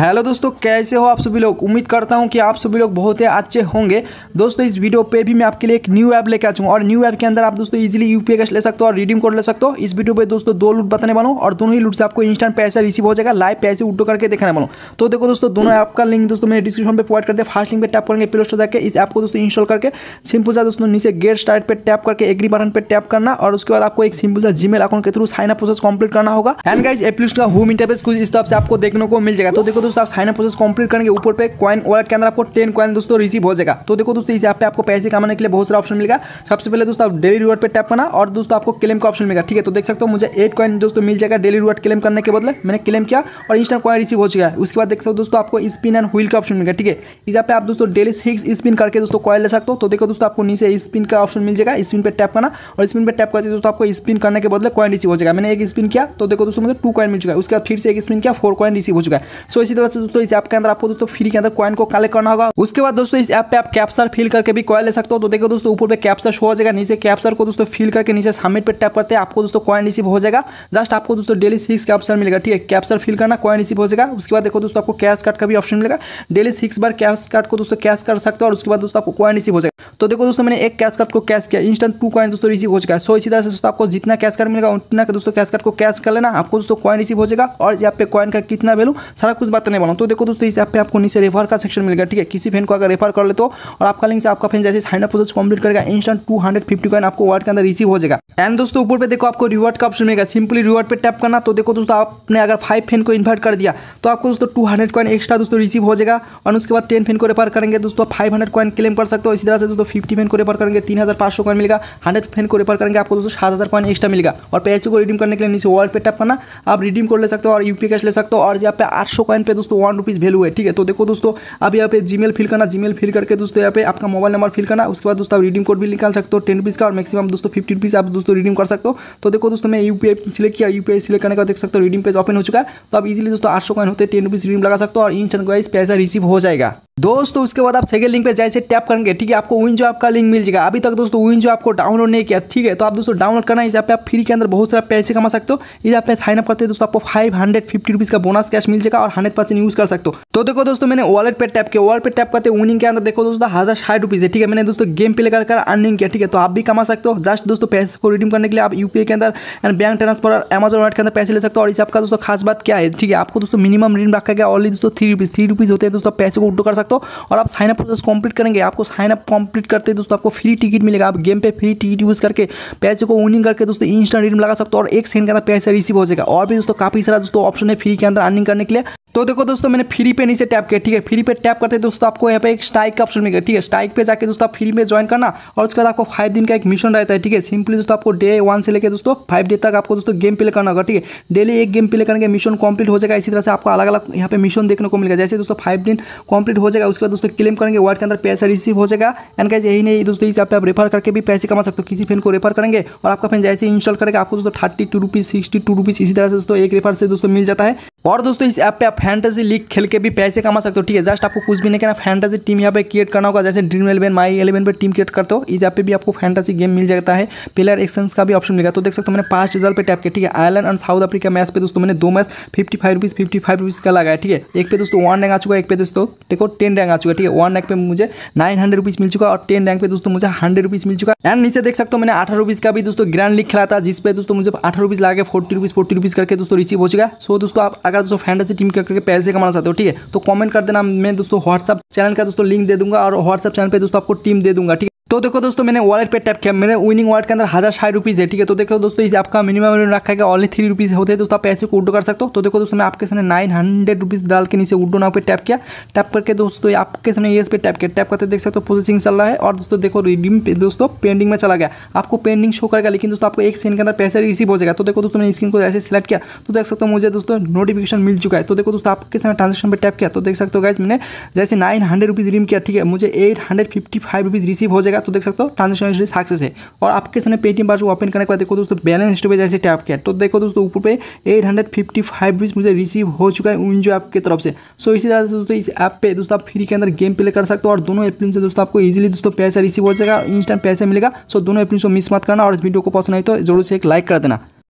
hello दोस्तों कैसे हो आप सभी लोग उम्मीद करता हूं कि आप सभी लोग बहुत ही अच्छे होंगे दोस्तों इस वीडियो पे भी मैं आपके लिए एक न्यू ऐप लेकर आ चुका और न्यू ऐप के अंदर आप दोस्तों इजीली यूपीआई कैश ले सकते हो और रिडीम कोड ले सकते हो इस वीडियो पे दोस्तों दो लूट बताने वालों और दोनों ही लूट से आपको इंस्टेंट पैसा रिसीव हो जाएगा लाइव पैसे उठो करके देखने वालों तो देखो दोस्तों दोनों ऐप का लिंक दोस्तों मैंने डिस्क्रिप्शन पर प्रोवाइड करते फास्ट लिंक पर टैप करेंगे प्ले स्टोर जाकर इस ऐप को दोस्तों इंस्टॉल करके सिंपल सा दोस्तों नीचे गेट स्टार्ट पर टैप करके एग्री बटन पर टैप करना और उसके बाद आपको एक सिंपल सा जीमेल अकाउंट के through sign up process complete करना होगा एंड गाइज एप्लीस का होम इंटरफेस कुछ इस तरह से आपको देखने को मिल जाएगा तो देखो दोस्तों आप साइन अप प्रोसेस कंप्लीट करेंगे ऊपर पे कॉइन वॉलेट के अंदर आपको टेन कॉइन दोस्तों रिसीव हो जाएगा तो देखो दोस्तों इस ऐप पे आपको पैसे कमाने के लिए बहुत सारा ऑप्शन मिलेगा सबसे पहले दोस्तों आप डेली रिवॉर्ड पे टैप करना और दोस्तों आपको क्लेम का ऑप्शन मिलेगा ठीक है तो देख सकते हो मुझे एट कॉइन दोस्तों मिल जाएगा डेली रिवॉर्ड क्लेम करने के बदले मैंने क्लेम किया और इंस्टेंट कॉइन रिसीव हो चुका है उसके बाद देख सकते हो दोस्तों आपको स्पिन एंड व्हील का ऑप्शन मिलेगा ठीक है इस ऐप पे आप दोस्तों डेली सिक्स स्पिन करके दोस्तों कॉइन ले सकते हो तो देखो दोस्तों आपको नीचे स्पिन का ऑप्शन मिल जाएगा स्पिन पर टैप करना और स्पिन पर टैप करते दोस्तों आपको स्पिन करने के बदले कॉइन रिसीव हो जाएगा मैंने एक स्पिन किया तो देखो दोस्तों मुझे टू कॉइन मिल चुका है उसके बाद फिर से एक स्पिन किया फोर कॉइन रिसीव हो चुका है सो इसी तरह से दोस्तों इस ऐप के अंदर आपको दोस्तों फ्री के अंदर कॉइन को कलेक्ट करना होगा उसके बाद दोस्तों इस ऐप पे आप कैप्सर फिल करके भी कॉइन ले सकते हो तो देखो दोस्तों ऊपर पे कैप्सर शो हो जाएगा नीचे कैप्सर को दोस्तों फिल करके नीचे सबमिट पर टैप करते हैं आपको दोस्तों कॉइन रिसीव हो जाएगा जस्ट आपको दोस्तों डेली सिक्स कैप्सर मिलेगा ठीक है कैप्सर फिल करना कॉइन रिसीव हो जाएगा उसके बाद देखो दोस्तों आपको कैश कार्ड का भी ऑप्शन मिलेगा डेली सिक्स बार कैश कार्ड को दोस्तों कैश कर सकते हो और उसके बाद दोस्तों आपको कॉइन रिसीव हो जाएगा तो देखो दोस्तों मैंने एक कैश कार्ड को कैश किया इंस्टेंट टू कॉइन दोस्तों रिसीव हो चुका है सो इसी तरह से दोस्तों आपको जितना कैश कार्ड मिलेगा उतना दोस्तों कैश कार्ड को कैश कर लेना आपको दोस्तों कॉइन रिसीव हो जाएगा और यहाँ पे कॉइन का कितना वैल्यू सारा कुछ बात करने वाला हूँ तो देखो दोस्तों इस ऐप पे आपको नीचे रेफर का सेक्शन मिलेगा ठीक है किसी फ्रेंड को अगर रेफर कर ले तो और आपका लिंक से आपका फ्रेंड जैसे साइन अप प्रोसेस कंप्लीट करेगा instant two hundred fifty coin आपको वर्ड के अंदर रिसीव हो जाएगा एंड दोस्तों ऊपर पे देखो आपको रिवॉर्ड का ऑप्शन मिलेगा सिंपली रिवॉर्ड पे टैप करना तो देखो दोस्तों आपने अगर फाइव फेन को इन्वाइट कर दिया तो आपको दोस्तों टू हंड्रेड कॉइन एक्स्ट्रा दोस्तों रिसीव हो जाएगा और उसके बाद टेन फेन को रेफर करेंगे दोस्तों फाइव हंड्रेड कॉइन क्लेम कर सकते हो इसी तरह से दोस्तों फिफ्टी फैन को रेफर करेंगे तीन हज़ार पाँच सौ कॉइन मिलेगा हंड्रेड फैन को रेफर करेंगे आपको दोस्तों सात हज़ार कॉइन एक्स्ट्रा मिलेगा और पैसे को रिडीम करने के लिए नीचे वॉलेट पे टैप करना आप रिडीम कर ले सकते हो और यूपी कैश ले सकते हो और यहाँ पे आठ सौ कॉइन पे दोस्तों वन रुपीज़ वैल्यू है ठीक है तो देखो दोस्तों आप यहाँ पे जीमेल फिल करना जीमेल फिल करके दोस्तों यहाँ पे आपका मोबाइल नंबर फिल करना उसके बाद दोस्तों आप रिडीम कोड भी निकाल सकते हो टेन रुपीज़ का और मैक्सिमम दोस्तों फिफ्टी रुपीज़ आप दोस्तों रिडीम कर सकते हो तो देखो दोस्तों मैं यू सिलेक्ट किया यू सिलेक्ट करने का देख सकते हो रिडीम पेज ओपन हो चुका है तो आप इजीली दोस्तों आठ सौ कॉइन होते टेन रुपीज़ रिडीम लगा सकते हो और इन चंद पैसा रिसीव हो जाएगा दोस्तों तो उसके बाद आप सेकंड लिंक पे जैसे टैप करेंगे ठीक है आपको विन जो आपका लिंक मिल जाएगा अभी तक दोस्तों विन जो आपको डाउनलोड नहीं किया ठीक है तो आप दोस्तों डाउनलोड करना इस आप फ्री के अंदर बहुत सारा पैसे कमा सकते हो इस आप साइन अप करते हैं दोस्तों आपको फाइव हंड्रेड फिफ्टी रुपीज का बोनस कैश मिल जाएगा और हंड्रेड परसेंट यूज कर सकते हो तो देखो दोस्तों मैंने वॉलेट पे टैप किया वॉलेट पे टैप करते विनिंग के अंदर देखो दोस्तों हजार साठ रुपीज है ठीक है मैंने दोस्तों गेम प्ले कर अर्निंग किया ठीक है तो आप भी कमा सकते हो जस्ट दोस्तों पैसे को रिडीम करने के लिए आप यूपीआई के अंदर एंड बैंक ट्रांसफर और अमेजन वॉलेट के अंदर पैसे ले सकते हो और इस आपका दोस्तों खास बात क्या है ठीक है आपको दोस्तों मिनिमम रिडीम रखा गया ऑनली दोस्तों थ्री रुपीज थ्री रुपीज होते हैं दोस्तों पैसे को उठो कर सकते तो और आप साइनअप प्रोसेस कंप्लीट करेंगे आपको साइनअप कंप्लीट करते दोस्तों आपको फ्री टिकट मिलेगा आप गेम पे फ्री टिकट यूज़ करके पैसे को विनिंग करके दोस्तों इंस्टेंट रिडीम लगा सकते हो और एक सेकंड के अंदर पैसा रिसीव हो जाएगा और भी दोस्तों काफ़ी सारा दोस्तों ऑप्शन है फ्री के अंदर अर्निंग करने के लिए तो देखो दोस्तों मैंने फ्री पे नीचे टैप किया ठीक है फ्री पे टैप करते दोस्तों आपको यहाँ पे एक स्ट्राइक का ऑप्शन मिलेगा ठीक है स्ट्राइक पे जाकर दोस्तों आप फ्री में ज्वाइन करना और उसके बाद आपको फाइव दिन का एक मिशन रहता है ठीक है सिंपली दोस्तों आपको डे वन से लेकर दोस्तों फाइव डे तक आपको दोस्तों गेम प्ले करना होगा ठीक है डेली एक गेम प्ले करेंगे मिशन कंप्लीट हो जाएगा इसी तरह से आपको अलग अलग यहाँ पे मिशन देखने को मिलेगा जैसे दोस्तों फाइव दिन कंप्लीट हो जाएगा उसके बाद दोस्तों क्लेम करेंगे वर्ड के अंदर पैसा रिसीव हो जाएगा एंड कैसे यही नहीं दोस्तों इस आप रेफर करके भी पैसे कमा सकते हो किसी फ्रेंड को रेफर करेंगे और आपका फ्रेंड जैसे इंस्टॉल करेगा आपको दोस्तों thirty two rupees sixty two rupees इसी तरह से दोस्तों एक रेफर से दोस्तों मिल जाता है और दोस्तों इस ऐप पे आप फैंटेसी लीग खेल के भी पैसे कमा सकते हो ठीक है जस्ट आपको कुछ भी नहीं करना फैंटेसी टीम यहाँ पे क्रिएट करना होगा जैसे ड्रीम इलेवन माई इलेवन पे टीम क्रिएट करते हो इस ऐप पे भी आपको फैंटेसी गेम मिल जाता है प्लेयर एक्सेंस का भी ऑप्शन मिलेगा तो देख सकते हो मैंने पांच रिजल्ट पर टैप किया ठीक है Ireland and South Africa match पे दोस्तों मैंने दो match fifty five rupees fifty five rupees का लगाया ठीक है एक पे दोस्तों वन रैंक आ चुका है एक पे दोस्तों देखो टेन रैंक आ चुका है ठीक है वन रैंक पे मुझे नाइन हंड्रेड रुपीज़ मिल चुका और टेन रैंक पे दोस्तों मुझे हंड्रेड रुपीज़ मिल चुका एंड नीचे देख सकते हो मैंने अठारह रुपीज़ का भी दोस्तों ग्रैंड लीग खिला था जिसपे दोस्तों मुझे अठारह रुपीज़ लगा फोर्टी रुपीज़ फोर्टी रुपीज़ करके दोस्तों रिसीव हो चुका सो दोस्तों आप अगर का दोस्तों फैंटेसी टीम करके पैसे कमाना चाहते हो ठीक है तो कॉमेंट कर देना मैं दोस्तों व्हाट्सअप चैनल का दोस्तों लिंक दे दूंगा और व्हाट्सअप चैनल पर दोस्तों आपको टीम दे दूंगा ठीक है तो देखो दोस्तों मैंने वॉलेट पे टैप किया मैंने विनिंग वॉलेट के अंदर हज़ार साठ रुपीज़ है ठीक है तो देखो दोस्तों इसे आपका मिनिमम रखा है ऑनली थ्री रुपीज़ होते हैं दोस्तों आप पैसे को उड्डो कर सकते हो तो देखो दोस्तों मैं आपके सामने नाइन हंड्रेड रुपीज़ डाल के नीचे उड्डो नाउ पे टैप किया टैप करके दोस्तों आपके सामने ये पे टैप किया टैप करते देख सकते हो प्रोसेसिंग चल रहा है और दोस्तों देखो रिडीम दोस्तों पेंडिंग में चला गया आपको पेंडिंग शो करेगा लेकिन दोस्तों आपको एक सीन के अंदर पैसे रिसीव हो जाएगा तो देखो दोस्तों मैंने स्क्रीन को ऐसे सिलेक्ट किया तो देख सकते हो मुझे दोस्तों नोटिफिकेशन मिल चुका है तो देखो दोस्तों आपके सामने ट्रांजेक्शन पर टैप किया तो देख सकते हो गाइज मैंने जैसे नाइन हंड्रेड रुपीज़ रिडीम किया ठीक है मुझे eight hundred fifty five rupees receive हो जाएगा गया तो देख सकते हो ट्रांजेक्शन हिस्ट्री सक्सेस है और आपके सामने पेटीएम बार ओपन करने के बाद देखो दोस्तों बैलेंस हिस्ट्री पर जैसे टैप किया तो देखो दोस्तों ऊपर पे eight hundred fifty five rupees मुझे रिसीव हो चुका है उन जो ऐप की तरफ से सो इसी तरह से दोस्तों इस ऐप पे दोस्तों आप फ्री के अंदर गेम प्ले कर सकते हो और दोनों एप्लीन से दोस्तों आपको ईजिली दोस्तों पैसा रिसीव हो जाएगा इंस्टेंट पैसा मिलेगा सो दोनों एप्लीन को मिस मत करना और इस वीडियो को पसंद आई तो जरूर से एक लाइक कर देना